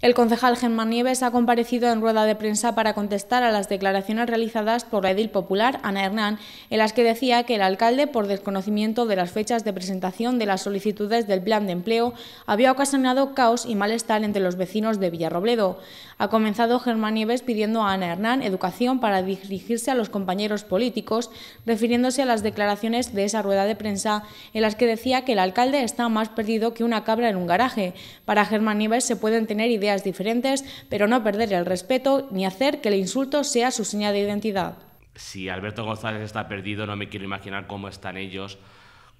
El concejal Germán Nieves ha comparecido en rueda de prensa para contestar a las declaraciones realizadas por la edil popular Ana Hernán, en las que decía que el alcalde, por desconocimiento de las fechas de presentación de las solicitudes del plan de empleo, había ocasionado caos y malestar entre los vecinos de Villarrobledo. Ha comenzado Germán Nieves pidiendo a Ana Hernán educación para dirigirse a los compañeros políticos, refiriéndose a las declaraciones de esa rueda de prensa en las que decía que el alcalde está más perdido que una cabra en un garaje. Para Germán Nieves se pueden tener ideas diferentes, pero no perder el respeto ni hacer que el insulto sea su seña de identidad. Si Alberto González está perdido, no me quiero imaginar cómo están ellos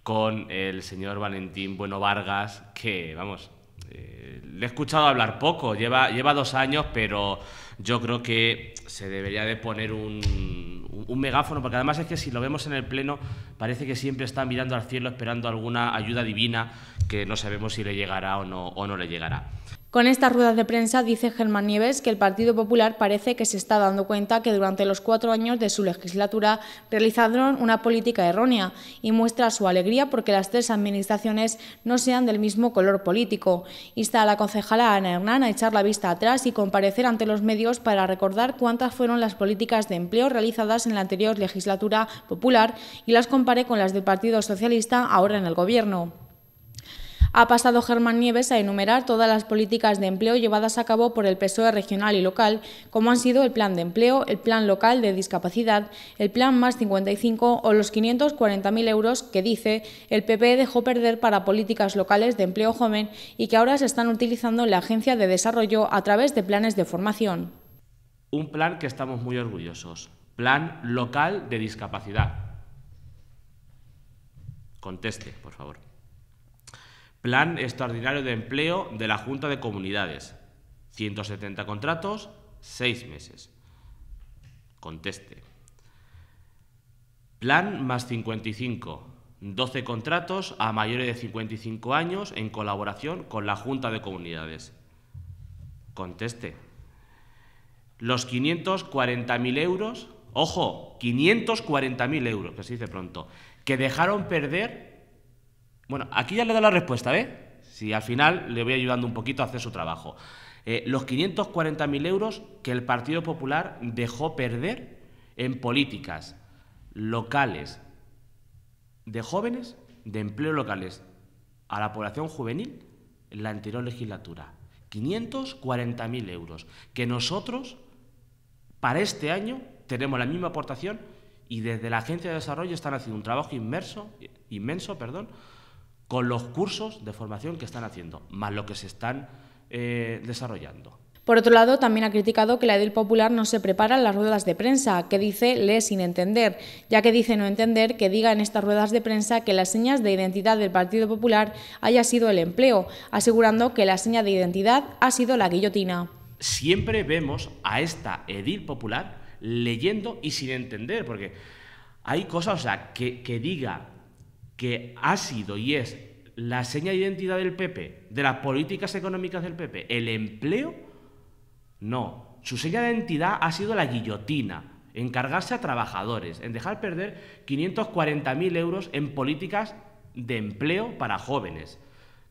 con el señor Valentín Bueno Vargas, que, vamos, eh, le he escuchado hablar poco, lleva, lleva dos años, pero yo creo que se debería de poner un, megáfono, porque además es que si lo vemos en el Pleno, parece que siempre están mirando al cielo esperando alguna ayuda divina que no sabemos si le llegará o no, o no le llegará. Con estas ruedas de prensa dice Germán Nieves que el Partido Popular parece que se está dando cuenta que durante los cuatro años de su legislatura realizaron una política errónea y muestra su alegría porque las tres administraciones no sean del mismo color político. Insta a la concejala Ana Hernán a echar la vista atrás y comparecer ante los medios para recordar cuántas fueron las políticas de empleo realizadas en la anterior legislatura popular y las compare con las del Partido Socialista ahora en el Gobierno ha pasado Germán Nieves a enumerar todas las políticas de empleo llevadas a cabo por el PSOE regional y local, como han sido el Plan de Empleo, el Plan Local de Discapacidad, el Plan Más 55 o los 540.000 euros que, dice, el PP dejó perder para políticas locales de empleo joven y que ahora se están utilizando en la Agencia de Desarrollo a través de planes de formación. Un plan que estamos muy orgullosos, Plan Local de Discapacidad. Conteste, por favor. Plan extraordinario de empleo de la Junta de Comunidades. 170 contratos, 6 meses. Conteste. Plan más 55. 12 contratos a mayores de 55 años en colaboración con la Junta de Comunidades. Conteste. Los 540.000 euros, ojo, 540.000 euros, que se dice pronto, que dejaron perder bueno, aquí ya le da la respuesta, ¿ves? ¿eh? Si al final le voy ayudando un poquito a hacer su trabajo. Eh, los 540.000 euros que el Partido Popular dejó perder en políticas locales de jóvenes, de empleo locales a la población juvenil en la anterior legislatura. 540.000 euros, que nosotros para este año tenemos la misma aportación y desde la Agencia de Desarrollo están haciendo un trabajo inmerso, inmenso perdón, con los cursos de formación que están haciendo, más lo que se están eh, desarrollando. Por otro lado, también ha criticado que la Edil Popular no se prepara en las ruedas de prensa, que dice lee sin entender, ya que dice no entender que diga en estas ruedas de prensa que las señas de identidad del Partido Popular haya sido el empleo, asegurando que la seña de identidad ha sido la guillotina. Siempre vemos a esta Edil Popular leyendo y sin entender, porque hay cosas, o sea, que diga que ha sido y es la seña de identidad del PP, de las políticas económicas del PP, el empleo, no. Su seña de identidad ha sido la guillotina, encargarse a trabajadores, en dejar perder 540.000 euros en políticas de empleo para jóvenes,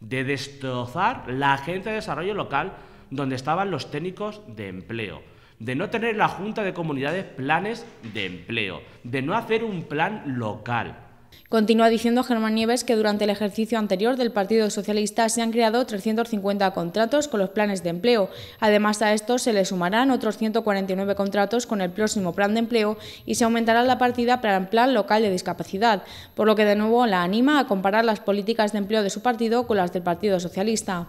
de destrozar la agencia de desarrollo local donde estaban los técnicos de empleo, de no tener la Junta de Comunidades planes de empleo, de no hacer un plan local. Continúa diciendo Germán Nieves que durante el ejercicio anterior del Partido Socialista se han creado 350 contratos con los planes de empleo. Además, a esto, se le sumarán otros 149 contratos con el próximo plan de empleo y se aumentará la partida para el plan local de discapacidad, por lo que de nuevo la anima a comparar las políticas de empleo de su partido con las del Partido Socialista.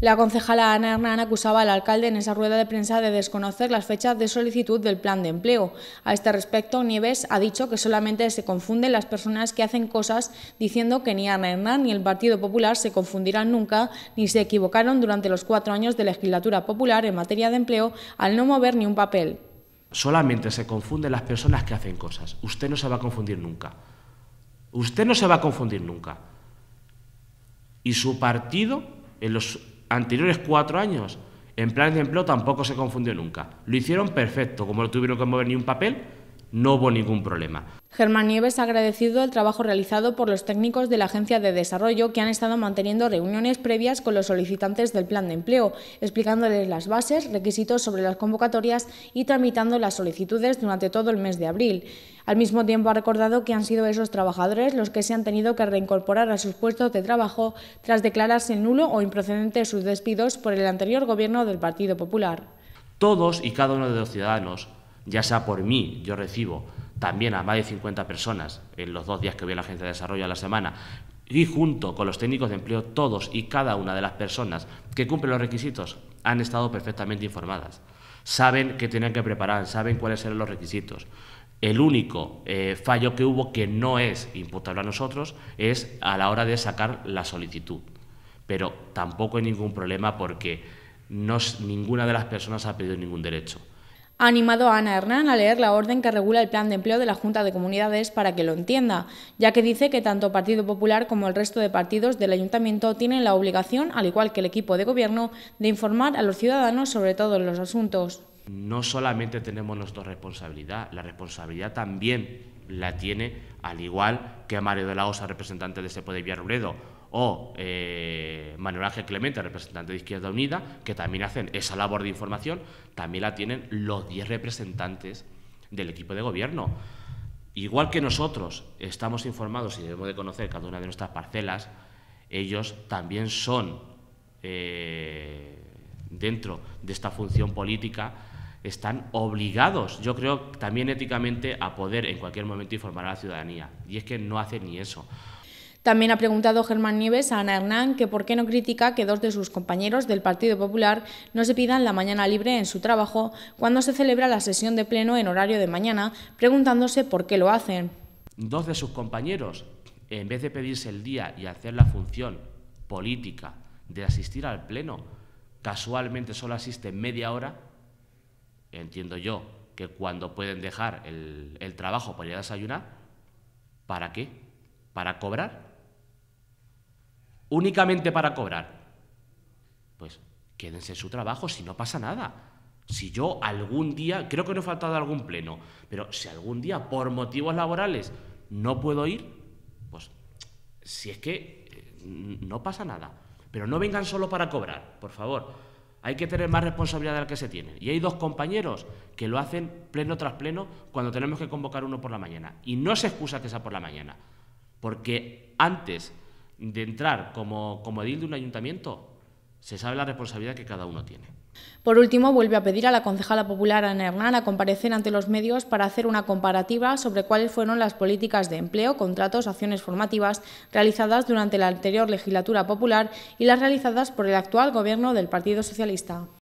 La concejala Ana Hernán acusaba al alcalde en esa rueda de prensa de desconocer las fechas de solicitud del plan de empleo. A este respecto, Nieves ha dicho que solamente se confunden las personas que hacen cosas diciendo que ni Ana Hernán ni el Partido Popular se confundirán nunca ni se equivocaron durante los cuatro años de legislatura popular en materia de empleo al no mover ni un papel. Solamente se confunden las personas que hacen cosas. Usted no se va a confundir nunca. Usted no se va a confundir nunca. Y su partido en los anteriores cuatro años en plan de empleo tampoco se confundió nunca. Lo hicieron perfecto, como no tuvieron que mover ni un papel, no hubo ningún problema. Germán Nieves ha agradecido el trabajo realizado por los técnicos de la Agencia de Desarrollo que han estado manteniendo reuniones previas con los solicitantes del plan de empleo, explicándoles las bases, requisitos sobre las convocatorias y tramitando las solicitudes durante todo el mes de abril. Al mismo tiempo ha recordado que han sido esos trabajadores los que se han tenido que reincorporar a sus puestos de trabajo tras declararse nulo o improcedente sus despidos por el anterior gobierno del Partido Popular. Todos y cada uno de los ciudadanos ya sea por mí, yo recibo también a más de 50 personas en los dos días que voy a la Agencia de Desarrollo a la semana, y junto con los técnicos de empleo, todos y cada una de las personas que cumplen los requisitos han estado perfectamente informadas. Saben que tenían que preparar, saben cuáles eran los requisitos. El único eh, fallo que hubo que no es imputable a nosotros es a la hora de sacar la solicitud. Pero tampoco hay ningún problema porque ninguna de las personas ha pedido ningún derecho ha animado a Ana Hernán a leer la orden que regula el plan de empleo de la Junta de Comunidades para que lo entienda, ya que dice que tanto Partido Popular como el resto de partidos del Ayuntamiento tienen la obligación, al igual que el equipo de gobierno, de informar a los ciudadanos sobre todos los asuntos. No solamente tenemos nuestra responsabilidad, la responsabilidad también la tiene, al igual que a Mario de la Osa, representante de Sepo de Villarrobledo, o eh, Manuel Ángel Clemente, representante de Izquierda Unida, que también hacen esa labor de información, también la tienen los 10 representantes del equipo de gobierno. Igual que nosotros estamos informados y debemos de conocer cada una de nuestras parcelas, ellos también son, eh, dentro de esta función política, están obligados, yo creo, también éticamente, a poder en cualquier momento informar a la ciudadanía. Y es que no hacen ni eso. También ha preguntado Germán Nieves a Ana Hernán que por qué no critica que dos de sus compañeros del Partido Popular no se pidan la mañana libre en su trabajo cuando se celebra la sesión de pleno en horario de mañana, preguntándose por qué lo hacen. Dos de sus compañeros, en vez de pedirse el día y hacer la función política de asistir al pleno, casualmente solo asisten media hora, entiendo yo que cuando pueden dejar el, trabajo para ir a desayunar, ¿para qué? ¿Para cobrar? únicamente para cobrar. Pues quédense en su trabajo si no pasa nada. Si yo algún día, creo que no he faltado algún pleno, pero si algún día por motivos laborales no puedo ir, pues si es que eh, no pasa nada. Pero no vengan solo para cobrar, por favor. Hay que tener más responsabilidad de la que se tiene. Y hay dos compañeros que lo hacen pleno tras pleno cuando tenemos que convocar uno por la mañana. Y no se excusa que sea por la mañana, porque antes de entrar como, como edil de un ayuntamiento, se sabe la responsabilidad que cada uno tiene. Por último, vuelve a pedir a la concejala popular Ana Hernán a comparecer ante los medios para hacer una comparativa sobre cuáles fueron las políticas de empleo, contratos, acciones formativas realizadas durante la anterior legislatura popular y las realizadas por el actual gobierno del Partido Socialista.